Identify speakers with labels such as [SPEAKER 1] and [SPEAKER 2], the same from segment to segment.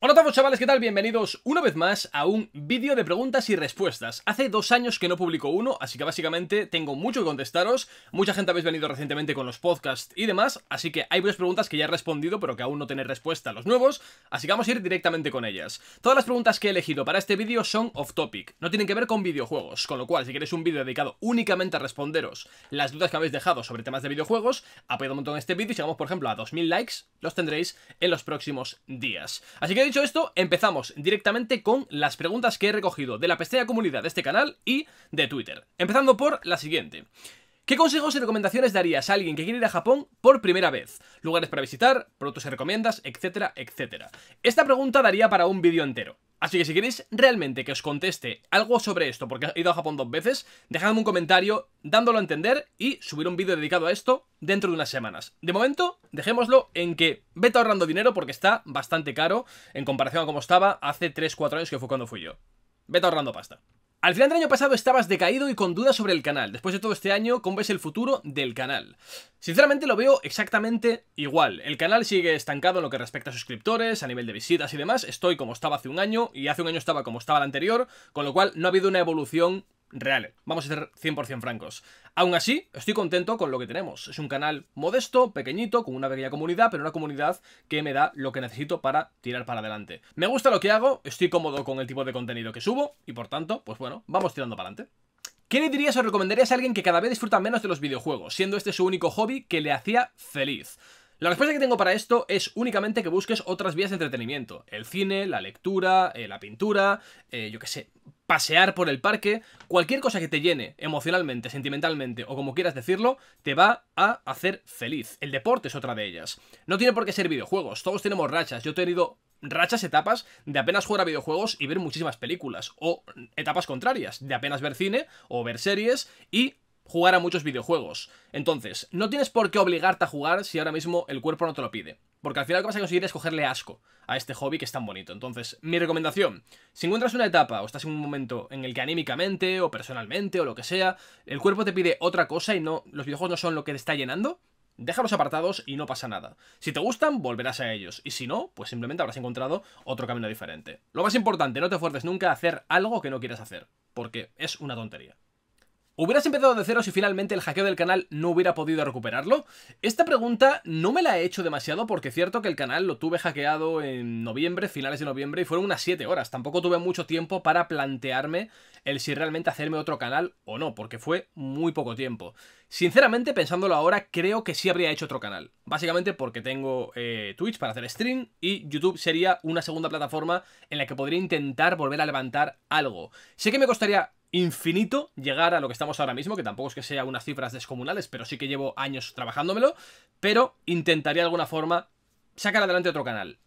[SPEAKER 1] Hola a todos chavales, ¿qué tal? Bienvenidos una vez más a un vídeo de preguntas y respuestas. Hace dos años que no publico uno, así que básicamente tengo mucho que contestaros. Mucha gente habéis venido recientemente con los podcasts y demás, así que hay varias preguntas que ya he respondido pero que aún no tenéis respuesta a los nuevos, así que vamos a ir directamente con ellas. Todas las preguntas que he elegido para este vídeo son off topic, no tienen que ver con videojuegos, con lo cual si queréis un vídeo dedicado únicamente a responderos las dudas que habéis dejado sobre temas de videojuegos, apoyad un montón este vídeo y llegamos por ejemplo a 2000 likes, los tendréis en los próximos días. Así que dicho esto, empezamos directamente con las preguntas que he recogido de la pestaña comunidad de este canal y de Twitter. Empezando por la siguiente. ¿Qué consejos y recomendaciones darías a alguien que quiere ir a Japón por primera vez? Lugares para visitar, productos que recomiendas, etcétera, etcétera. Esta pregunta daría para un vídeo entero. Así que si queréis realmente que os conteste algo sobre esto, porque he ido a Japón dos veces, dejadme un comentario dándolo a entender y subir un vídeo dedicado a esto dentro de unas semanas. De momento, dejémoslo en que vete ahorrando dinero porque está bastante caro en comparación a como estaba hace 3-4 años que fue cuando fui yo. Vete ahorrando pasta. Al final del año pasado estabas decaído y con dudas sobre el canal. Después de todo este año, ¿cómo ves el futuro del canal? Sinceramente lo veo exactamente igual. El canal sigue estancado en lo que respecta a suscriptores, a nivel de visitas y demás. Estoy como estaba hace un año y hace un año estaba como estaba el anterior, con lo cual no ha habido una evolución Real, Vamos a ser 100% francos. Aún así, estoy contento con lo que tenemos. Es un canal modesto, pequeñito, con una pequeña comunidad, pero una comunidad que me da lo que necesito para tirar para adelante. Me gusta lo que hago, estoy cómodo con el tipo de contenido que subo y por tanto, pues bueno, vamos tirando para adelante. ¿Qué le dirías o recomendarías a alguien que cada vez disfruta menos de los videojuegos, siendo este su único hobby que le hacía feliz? La respuesta que tengo para esto es únicamente que busques otras vías de entretenimiento. El cine, la lectura, eh, la pintura, eh, yo qué sé, pasear por el parque, cualquier cosa que te llene emocionalmente, sentimentalmente o como quieras decirlo, te va a hacer feliz. El deporte es otra de ellas. No tiene por qué ser videojuegos, todos tenemos rachas. Yo he tenido rachas, etapas de apenas jugar a videojuegos y ver muchísimas películas, o etapas contrarias, de apenas ver cine o ver series y jugar a muchos videojuegos. Entonces, no tienes por qué obligarte a jugar si ahora mismo el cuerpo no te lo pide. Porque al final lo que vas a conseguir es cogerle asco a este hobby que es tan bonito. Entonces, mi recomendación, si encuentras una etapa o estás en un momento en el que anímicamente o personalmente o lo que sea, el cuerpo te pide otra cosa y no los videojuegos no son lo que te está llenando, déjalos apartados y no pasa nada. Si te gustan, volverás a ellos. Y si no, pues simplemente habrás encontrado otro camino diferente. Lo más importante, no te fuerces nunca a hacer algo que no quieras hacer, porque es una tontería. ¿Hubieras empezado de cero si finalmente el hackeo del canal no hubiera podido recuperarlo? Esta pregunta no me la he hecho demasiado porque es cierto que el canal lo tuve hackeado en noviembre, finales de noviembre, y fueron unas 7 horas. Tampoco tuve mucho tiempo para plantearme el si realmente hacerme otro canal o no, porque fue muy poco tiempo. Sinceramente, pensándolo ahora, creo que sí habría hecho otro canal. Básicamente porque tengo eh, Twitch para hacer stream y YouTube sería una segunda plataforma en la que podría intentar volver a levantar algo. Sé que me costaría infinito llegar a lo que estamos ahora mismo, que tampoco es que sea unas cifras descomunales, pero sí que llevo años trabajándomelo, pero intentaría de alguna forma sacar adelante otro canal.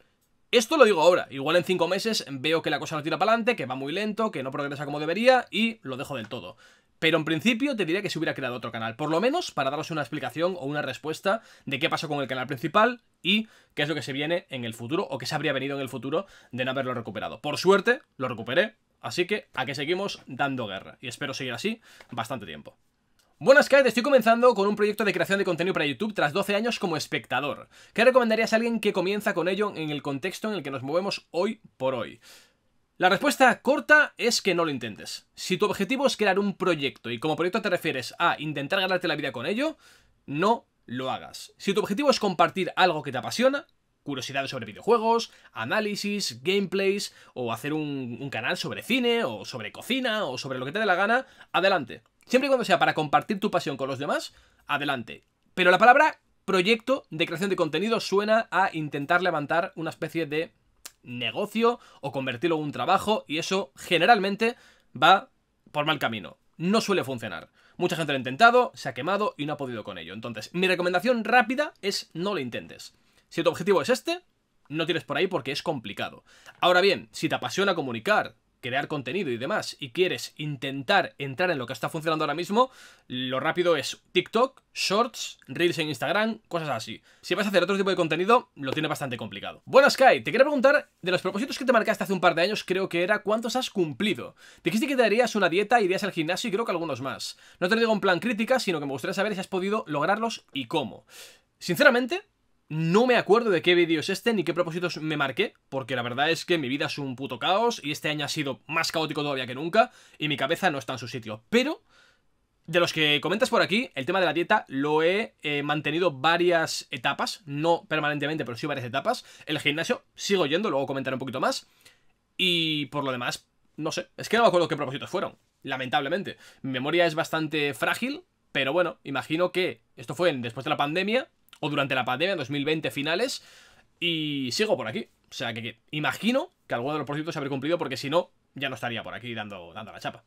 [SPEAKER 1] Esto lo digo ahora, igual en 5 meses veo que la cosa no tira para adelante, que va muy lento, que no progresa como debería y lo dejo del todo. Pero en principio te diría que se hubiera creado otro canal, por lo menos para daros una explicación o una respuesta de qué pasó con el canal principal y qué es lo que se viene en el futuro o qué se habría venido en el futuro de no haberlo recuperado. Por suerte, lo recuperé, Así que a que seguimos dando guerra. Y espero seguir así bastante tiempo. Buenas Kate, estoy comenzando con un proyecto de creación de contenido para YouTube tras 12 años como espectador. ¿Qué recomendarías a alguien que comienza con ello en el contexto en el que nos movemos hoy por hoy? La respuesta corta es que no lo intentes. Si tu objetivo es crear un proyecto y como proyecto te refieres a intentar ganarte la vida con ello, no lo hagas. Si tu objetivo es compartir algo que te apasiona, curiosidades sobre videojuegos, análisis, gameplays, o hacer un, canal sobre cine, o sobre cocina, o sobre lo que te dé la gana, adelante. Siempre y cuando sea para compartir tu pasión con los demás, adelante. Pero la palabra proyecto de creación de contenido suena a intentar levantar una especie de negocio o convertirlo en un trabajo y eso generalmente va por mal camino. No suele funcionar. Mucha gente lo ha intentado, se ha quemado y no ha podido con ello. Entonces, mi recomendación rápida es no lo intentes. Si tu objetivo es este, no tienes por ahí porque es complicado. Ahora bien, si te apasiona comunicar, crear contenido y demás, y quieres intentar entrar en lo que está funcionando ahora mismo, lo rápido es TikTok, Shorts, Reels en Instagram, cosas así. Si vas a hacer otro tipo de contenido, lo tiene bastante complicado. Bueno, Sky, te quiero preguntar, de los propósitos que te marcaste hace un par de años, creo que era cuántos has cumplido. Dijiste que te darías una dieta, irías al gimnasio y creo que algunos más. No te lo digo en plan crítica, sino que me gustaría saber si has podido lograrlos y cómo. Sinceramente, no me acuerdo de qué vídeo es este ni qué propósitos me marqué, porque la verdad es que mi vida es un puto caos y este año ha sido más caótico todavía que nunca y mi cabeza no está en su sitio. Pero, de los que comentas por aquí, el tema de la dieta lo he eh, mantenido varias etapas, no permanentemente, pero sí varias etapas. El gimnasio sigo yendo, luego comentaré un poquito más. Y por lo demás, no sé, es que no me acuerdo qué propósitos fueron, lamentablemente. Mi memoria es bastante frágil, pero bueno, imagino que esto fue después de la pandemia o durante la pandemia, 2020 finales, y sigo por aquí. O sea que, imagino que alguno de los proyectos se habrá cumplido porque si no, ya no estaría por aquí dando, dando la chapa.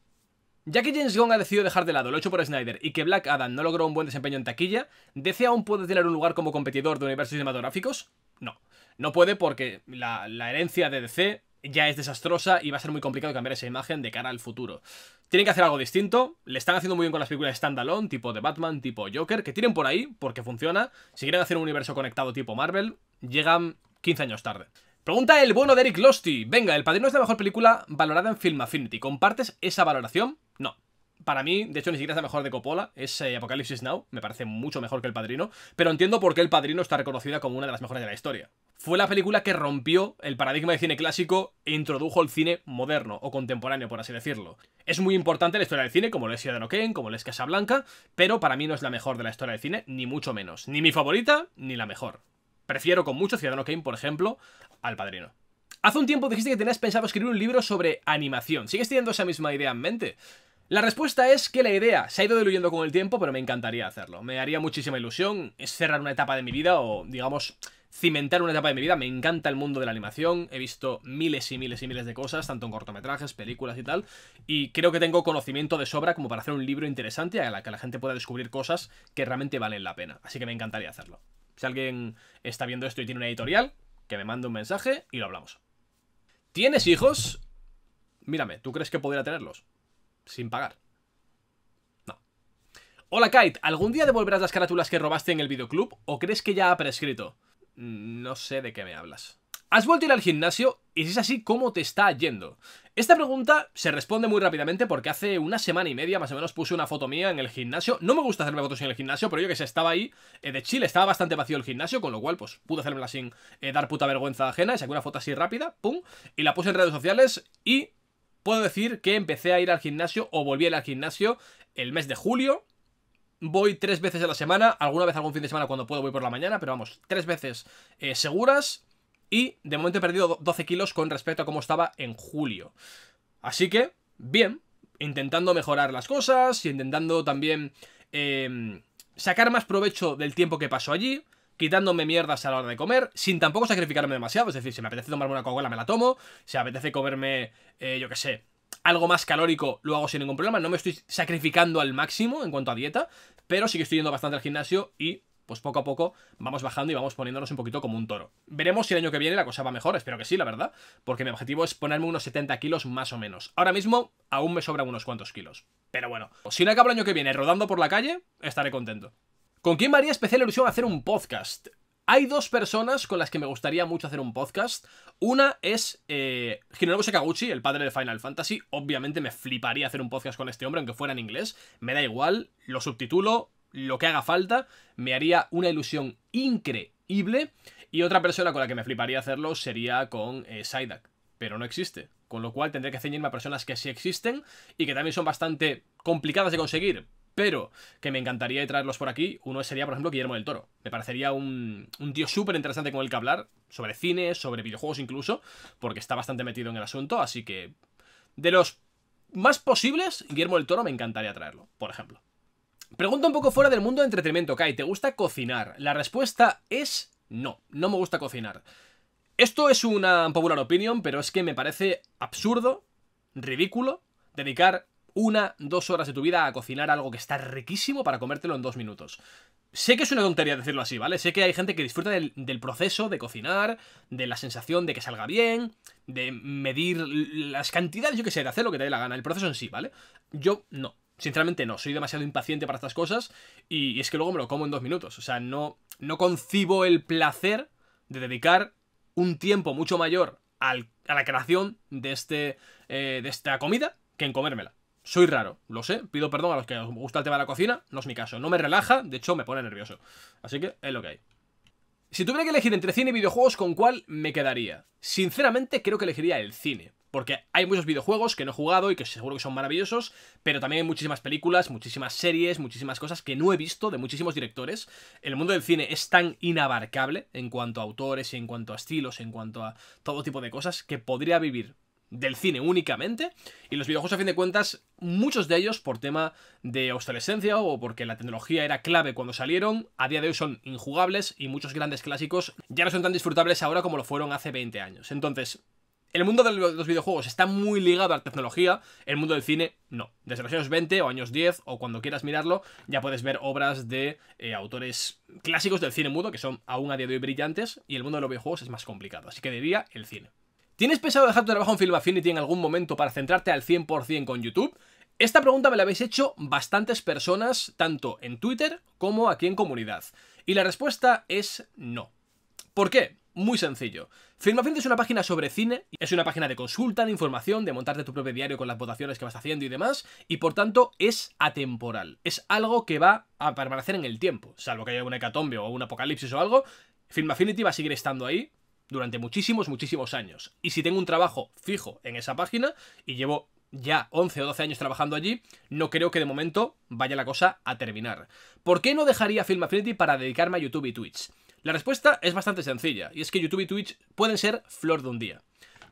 [SPEAKER 1] Ya que James Gunn ha decidido dejar de lado el hecho por Snyder y que Black Adam no logró un buen desempeño en taquilla, ¿DC aún puede tener un lugar como competidor de universos cinematográficos? No. No puede porque la herencia de DC ya es desastrosa y va a ser muy complicado cambiar esa imagen de cara al futuro. Tienen que hacer algo distinto, le están haciendo muy bien con las películas standalone, tipo de Batman, tipo Joker, que tienen por ahí porque funciona. Si quieren hacer un universo conectado tipo Marvel, llegan 15 años tarde. Pregunta el bueno de Eric Losty. Venga, El Padrino es la mejor película valorada en Film Affinity. ¿Compartes esa valoración? No para mí, de hecho, ni siquiera es la mejor de Coppola, es eh, Apocalypse Apocalipsis Now, me parece mucho mejor que El Padrino, pero entiendo por qué El Padrino está reconocida como una de las mejores de la historia. Fue la película que rompió el paradigma de cine clásico e introdujo el cine moderno o contemporáneo, por así decirlo. Es muy importante la historia del cine, como lo es Ciudadano Kane, como lo es Casablanca, pero para mí no es la mejor de la historia del cine, ni mucho menos. Ni mi favorita, ni la mejor. Prefiero con mucho Ciudadano Kane, por ejemplo, al Padrino. Hace un tiempo dijiste que tenías pensado escribir un libro sobre animación. ¿Sigues teniendo esa misma idea en mente? La respuesta es que la idea se ha ido diluyendo con el tiempo, pero me encantaría hacerlo. Me haría muchísima ilusión, cerrar una etapa de mi vida o, digamos, cimentar una etapa de mi vida. Me encanta el mundo de la animación, he visto miles y miles y miles de cosas, tanto en cortometrajes, películas y tal, y creo que tengo conocimiento de sobra como para hacer un libro interesante a la que la gente pueda descubrir cosas que realmente valen la pena. Así que me encantaría hacerlo. Si alguien está viendo esto y tiene una editorial, que me mande un mensaje y lo hablamos. ¿Tienes hijos? Mírame, ¿tú crees que podría tenerlos? sin pagar. No. Hola Kite, ¿algún día devolverás las carátulas que robaste en el videoclub o crees que ya ha prescrito? Mm, no sé de qué me hablas. ¿Has vuelto a ir al gimnasio? Y si es así, ¿cómo te está yendo? Esta pregunta se responde muy rápidamente porque hace una semana y media más o menos puse una foto mía en el gimnasio. No me gusta hacerme fotos en el gimnasio, pero yo que sé, estaba ahí eh, de Chile, estaba bastante vacío el gimnasio, con lo cual pues pude hacérmela sin eh, dar puta vergüenza ajena. Y saqué una foto así rápida, pum, y la puse en redes sociales y Puedo decir que empecé a ir al gimnasio o volví al gimnasio el mes de julio. Voy tres veces a la semana, alguna vez algún fin de semana cuando puedo voy por la mañana, pero vamos, tres veces eh, seguras. Y de momento he perdido 12 kilos con respecto a cómo estaba en julio. Así que, bien, intentando mejorar las cosas, intentando también em, sacar más provecho del tiempo que pasó allí quitándome mierdas a la hora de comer, sin tampoco sacrificarme demasiado. Es decir, si me apetece tomarme una coca me la tomo. Si me apetece comerme, eh, yo qué sé, algo más calórico, lo hago sin ningún problema. No me estoy sacrificando al máximo en cuanto a dieta, pero sí que estoy yendo bastante al gimnasio y pues poco a poco vamos bajando y vamos poniéndonos un poquito como un toro. Veremos si el año que viene la cosa va mejor, espero que sí, la verdad, porque mi objetivo es ponerme unos 70 kilos más o menos. Ahora mismo aún me sobran unos cuantos kilos, pero bueno, si no acabo el año que viene rodando por la calle, estaré contento. ¿Con quién me haría especial ilusión hacer un podcast? Hay dos personas con las que me gustaría mucho hacer un podcast. Una es eh, Hironobu el padre de Final Fantasy. Obviamente me fliparía hacer un podcast con este hombre, aunque fuera en inglés. Me da igual, lo subtitulo, lo que haga falta. Me haría una ilusión increíble. Y otra persona con la que me fliparía hacerlo sería con eh, pero no existe. Con lo cual tendré que ceñirme a personas que sí existen y que también son bastante complicadas de conseguir, pero que me encantaría traerlos por aquí, uno sería, por ejemplo, Guillermo del Toro. Me parecería un, tío súper interesante con el que hablar, sobre cine, sobre videojuegos incluso, porque está bastante metido en el asunto, así que de los más posibles, Guillermo del Toro me encantaría traerlo, por ejemplo. Pregunta un poco fuera del mundo de entretenimiento, Kai, ¿te gusta cocinar? La respuesta es no, no me gusta cocinar. Esto es una popular opinión pero es que me parece absurdo, ridículo, dedicar una, dos horas de tu vida a cocinar algo que está riquísimo para comértelo en dos minutos. Sé que es una tontería decirlo así, ¿vale? Sé que hay gente que disfruta del, proceso de cocinar, de la sensación de que salga bien, de medir las cantidades, yo que sé, de hacer lo que te dé la gana, el proceso en sí, ¿vale? Yo no, sinceramente no, soy demasiado impaciente para estas cosas y, es que luego me lo como en dos minutos, o sea, no, no concibo el placer de dedicar un tiempo mucho mayor a la creación de, este, eh, de esta comida que en comérmela. Soy raro, lo sé, pido perdón a los que os gusta el tema de la cocina, no es mi caso, no me relaja, de hecho me pone nervioso. Así que es lo que hay. Si tuviera que elegir entre cine y videojuegos, ¿con cuál me quedaría? Sinceramente creo que elegiría el cine, porque hay muchos videojuegos que no he jugado y que seguro que son maravillosos, pero también hay muchísimas películas, muchísimas series, muchísimas cosas que no he visto de muchísimos directores. El mundo del cine es tan inabarcable en cuanto a autores, en cuanto a estilos, en cuanto a todo tipo de cosas, que podría vivir del cine únicamente. Y los videojuegos, a fin de cuentas, muchos de ellos por tema de obsolescencia o porque la tecnología era clave cuando salieron, a día de hoy son injugables y muchos grandes clásicos ya no son tan disfrutables ahora como lo fueron hace 20 años. Entonces, el mundo de los videojuegos está muy ligado a la tecnología, el mundo del cine no. Desde los años 20 o años 10 o cuando quieras mirarlo, ya puedes ver obras de eh, autores clásicos del cine mudo que son aún a día de hoy brillantes y el mundo de los videojuegos es más complicado. Así que diría el cine. ¿Tienes pensado dejar tu trabajo en Film Affinity en algún momento para centrarte al 100% con YouTube? Esta pregunta me la habéis hecho bastantes personas, tanto en Twitter como aquí en comunidad. Y la respuesta es no. ¿Por qué? Muy sencillo. Film Affinity es una página sobre cine, es una página de consulta, de información, de montarte tu propio diario con las votaciones que vas haciendo y demás, y por tanto es atemporal. Es algo que va a permanecer en el tiempo, salvo que haya un hecatombe o un apocalipsis o algo, Film Affinity va a seguir estando ahí durante muchísimos, muchísimos años. Y si tengo un trabajo fijo en esa página y llevo ya 11 o 12 años trabajando allí, no creo que de momento vaya la cosa a terminar. ¿Por qué no dejaría Film Affinity para dedicarme a YouTube y Twitch? La respuesta es bastante sencilla, y es que YouTube y Twitch pueden ser flor de un día.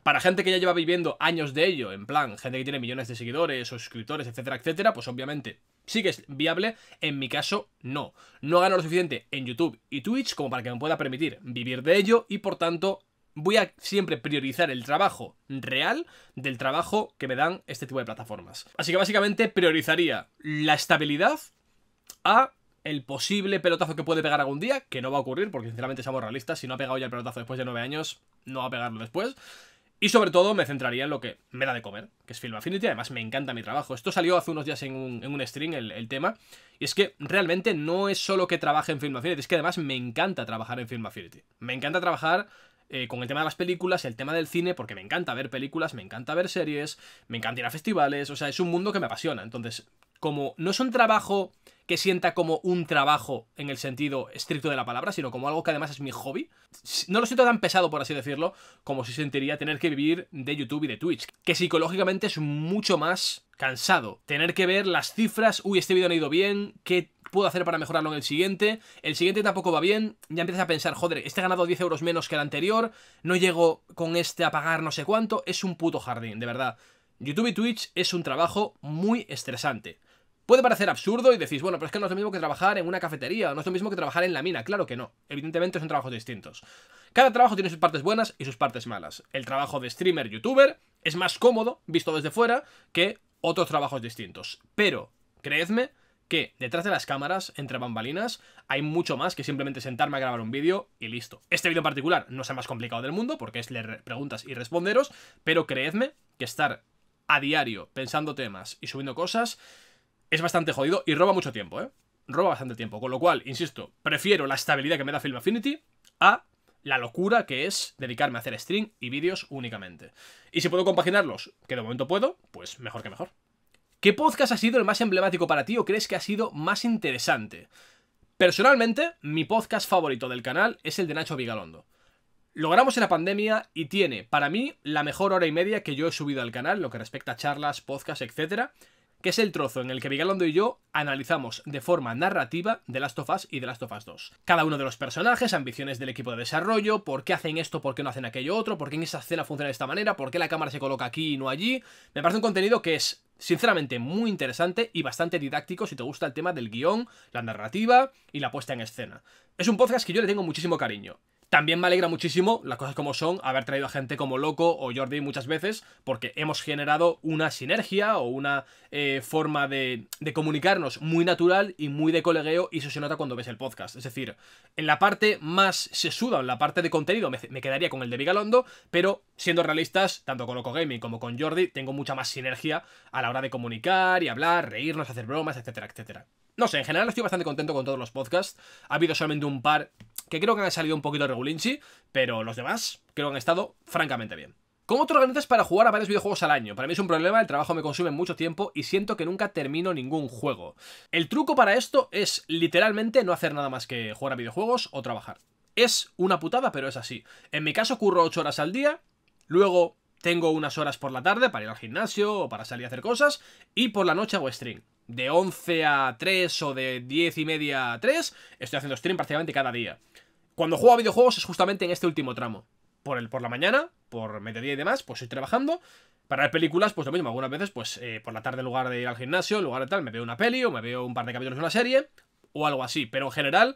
[SPEAKER 1] Para gente que ya lleva viviendo años de ello, en plan, gente que tiene millones de seguidores, suscriptores, etcétera, etcétera, pues obviamente sí que es viable. En mi caso, no. No gano lo suficiente en YouTube y Twitch como para que me pueda permitir vivir de ello y por tanto voy a siempre priorizar el trabajo real del trabajo que me dan este tipo de plataformas. Así que básicamente priorizaría la estabilidad a el posible pelotazo que puede pegar algún día, que no va a ocurrir, porque sinceramente somos realistas, si no ha pegado ya el pelotazo después de nueve años, no va a pegarlo después. Y sobre todo me centraría en lo que me da de comer, que es Film Affinity. Además me encanta mi trabajo. Esto salió hace unos días en un, stream, el, tema. Y es que realmente no es solo que trabaje en Film Affinity, es que además me encanta trabajar en Film Affinity. Me encanta trabajar eh, con el tema de las películas, el tema del cine, porque me encanta ver películas, me encanta ver series, me encanta ir a festivales. O sea, es un mundo que me apasiona. Entonces, como. No es un trabajo que sienta como un trabajo en el sentido estricto de la palabra, sino como algo que además es mi hobby. No lo siento tan pesado, por así decirlo, como si sentiría tener que vivir de YouTube y de Twitch, que psicológicamente es mucho más cansado. Tener que ver las cifras, uy, este video no ha ido bien, qué puedo hacer para mejorarlo en el siguiente, el siguiente tampoco va bien, ya empiezas a pensar, joder, este ha ganado 10 euros menos que el anterior, no llego con este a pagar no sé cuánto, es un puto jardín, de verdad. YouTube y Twitch es un trabajo muy estresante. Puede parecer absurdo y decís, bueno, pero es que no es lo mismo que trabajar en una cafetería, o no es lo mismo que trabajar en la mina. Claro que no. Evidentemente son trabajos distintos. Cada trabajo tiene sus partes buenas y sus partes malas. El trabajo de streamer, youtuber, es más cómodo, visto desde fuera, que otros trabajos distintos. Pero, creedme, que detrás de las cámaras, entre bambalinas, hay mucho más que simplemente sentarme a grabar un vídeo y listo. Este vídeo en particular no es el más complicado del mundo, porque es leer preguntas y responderos, pero creedme que estar a diario pensando temas y subiendo cosas es bastante jodido y roba mucho tiempo, ¿eh? Roba bastante tiempo, con lo cual, insisto, prefiero la estabilidad que me da Film Affinity a la locura que es dedicarme a hacer stream y vídeos únicamente. Y si puedo compaginarlos, que de momento puedo, pues mejor que mejor. ¿Qué podcast ha sido el más emblemático para ti o crees que ha sido más interesante? Personalmente, mi podcast favorito del canal es el de Nacho Vigalondo. Logramos en la pandemia y tiene, para mí, la mejor hora y media que yo he subido al canal, lo que respecta a charlas, podcasts, etcétera que es el trozo en el que Vigalondo y yo analizamos de forma narrativa de Last of Us y de Last of Us 2. Cada uno de los personajes, ambiciones del equipo de desarrollo, por qué hacen esto, por qué no hacen aquello otro, por qué en esa escena funciona de esta manera, por qué la cámara se coloca aquí y no allí. Me parece un contenido que es sinceramente muy interesante y bastante didáctico si te gusta el tema del guión, la narrativa y la puesta en escena. Es un podcast que yo le tengo muchísimo cariño. También me alegra muchísimo, las cosas como son, haber traído a gente como Loco o Jordi muchas veces, porque hemos generado una sinergia o una eh, forma de, comunicarnos muy natural y muy de colegueo, y eso se nota cuando ves el podcast. Es decir, en la parte más sesuda, en la parte de contenido, me, quedaría con el de Vigalondo, pero siendo realistas, tanto con Loco Gaming como con Jordi, tengo mucha más sinergia a la hora de comunicar y hablar, reírnos, hacer bromas, etcétera, etcétera. No sé, en general estoy bastante contento con todos los podcasts. Ha habido solamente un par que creo que han salido un poquito regulinchi, pero los demás creo que han estado francamente bien. ¿Cómo te organizas para jugar a varios videojuegos al año? Para mí es un problema, el trabajo me consume mucho tiempo y siento que nunca termino ningún juego. El truco para esto es literalmente no hacer nada más que jugar a videojuegos o trabajar. Es una putada, pero es así. En mi caso curro 8 horas al día, luego tengo unas horas por la tarde para ir al gimnasio o para salir a hacer cosas y por la noche hago stream. De 11 a 3 o de 10 y media a 3 estoy haciendo stream prácticamente cada día cuando juego a videojuegos es justamente en este último tramo. Por, el, por la mañana, por mediodía y demás, pues estoy trabajando. Para ver películas, pues lo mismo, algunas veces, pues eh, por la tarde en lugar de ir al gimnasio, en lugar de tal, me veo una peli o me veo un par de capítulos de una serie o algo así. Pero en general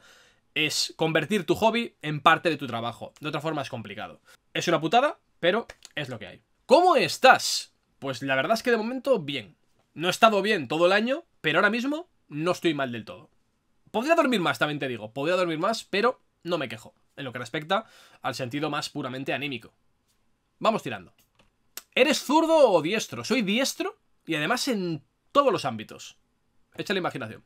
[SPEAKER 1] es convertir tu hobby en parte de tu trabajo. De otra forma es complicado. Es una putada, pero es lo que hay. ¿Cómo estás? Pues la verdad es que de momento bien. No he estado bien todo el año, pero ahora mismo no estoy mal del todo. Podría dormir más, también te digo. Podría dormir más, pero no me quejo, en lo que respecta al sentido más puramente anímico. Vamos tirando. ¿Eres zurdo o diestro? Soy diestro y además en todos los ámbitos. Echa la imaginación.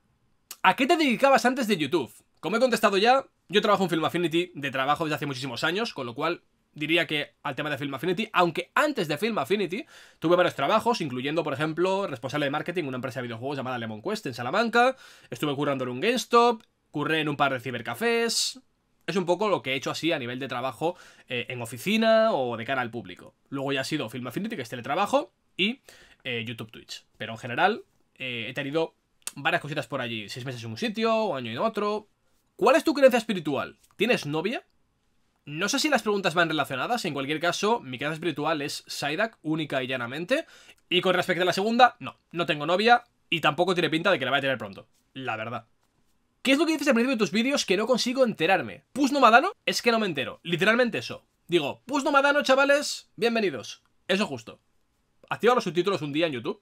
[SPEAKER 1] ¿A qué te dedicabas antes de YouTube? Como he contestado ya, yo trabajo en Film Affinity de trabajo desde hace muchísimos años, con lo cual diría que al tema de Film Affinity, aunque antes de Film Affinity tuve varios trabajos, incluyendo, por ejemplo, responsable de marketing en una empresa de videojuegos llamada Lemon Quest en Salamanca, estuve currando en un GameStop, curré en un par de cibercafés, es un poco lo que he hecho así a nivel de trabajo eh, en oficina o de cara al público. Luego ya ha sido Film Affinity, que es teletrabajo, y eh, YouTube Twitch. Pero en general eh, he tenido varias cositas por allí. Seis meses en un sitio, un año en otro. ¿Cuál es tu creencia espiritual? ¿Tienes novia? No sé si las preguntas van relacionadas, en cualquier caso, mi creencia espiritual es Psyduck, única y llanamente. Y con respecto a la segunda, no, no tengo novia y tampoco tiene pinta de que la vaya a tener pronto, la verdad. ¿Qué es lo que dices al principio de tus vídeos que no consigo enterarme? ¿Pus nomadano? Es que no me entero. Literalmente eso. Digo, pus nomadano, chavales, bienvenidos. Eso justo. Activa los subtítulos un día en YouTube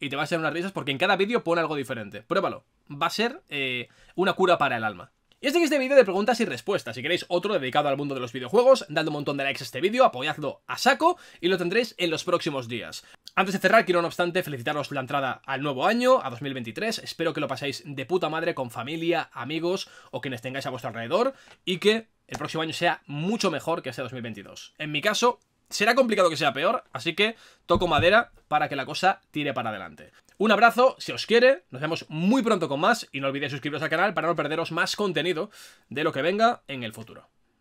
[SPEAKER 1] y te va a hacer unas risas porque en cada vídeo pone algo diferente. Pruébalo. Va a ser eh, una cura para el alma. Y este es este vídeo de preguntas y respuestas. Si queréis otro dedicado al mundo de los videojuegos, dadle un montón de likes a este vídeo, apoyadlo a saco y lo tendréis en los próximos días. Antes de cerrar, quiero no obstante felicitaros por la entrada al nuevo año, a 2023. Espero que lo paséis de puta madre con familia, amigos o quienes tengáis a vuestro alrededor y que el próximo año sea mucho mejor que este 2022. En mi caso, será complicado que sea peor, así que toco madera para que la cosa tire para adelante. Un abrazo, si os quiere, nos vemos muy pronto con más y no olvidéis suscribiros al canal para no perderos más contenido de lo que venga en el futuro.